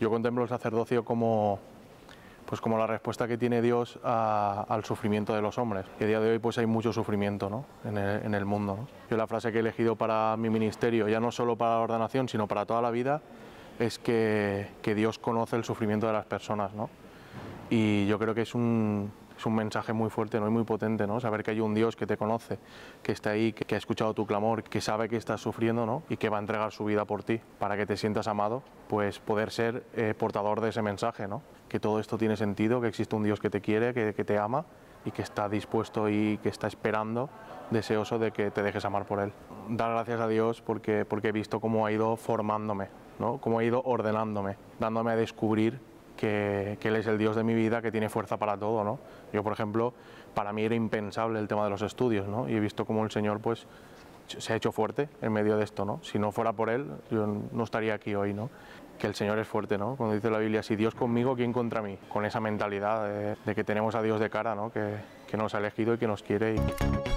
Yo contemplo el sacerdocio como, pues como la respuesta que tiene Dios al sufrimiento de los hombres. Y a día de hoy pues hay mucho sufrimiento ¿no? en, el, mundo. Yo la frase que he elegido para mi ministerio, ya no solo para la ordenación, sino para toda la vida, es que, que Dios conoce el sufrimiento de las personas. Y yo creo que es un, es un mensaje muy fuerte ¿no? y muy potente, ¿no? saber que hay un Dios que te conoce, que está ahí, que, ha escuchado tu clamor, que sabe que estás sufriendo ¿no? y que va a entregar su vida por ti para que te sientas amado, pues poder ser eh, portador de ese mensaje, ¿no? que todo esto tiene sentido, que existe un Dios que te quiere, que, te ama y que está dispuesto y que está esperando, deseoso de que te dejes amar por Él. Dar gracias a Dios porque, porque he visto cómo ha ido formándome, ¿no? cómo ha ido ordenándome, dándome a descubrir que, Él es el Dios de mi vida, que tiene fuerza para todo, ¿no? Yo, por ejemplo, para mí era impensable el tema de los estudios, ¿no? Y he visto cómo el Señor, pues, se ha hecho fuerte en medio de esto, ¿no? Si no fuera por Él, yo no estaría aquí hoy, ¿no? Que el Señor es fuerte, ¿no? Cuando dice la Biblia, si Dios conmigo, ¿quién contra mí? Con esa mentalidad de, que tenemos a Dios de cara, ¿no? Que, que nos ha elegido y que nos quiere. Y...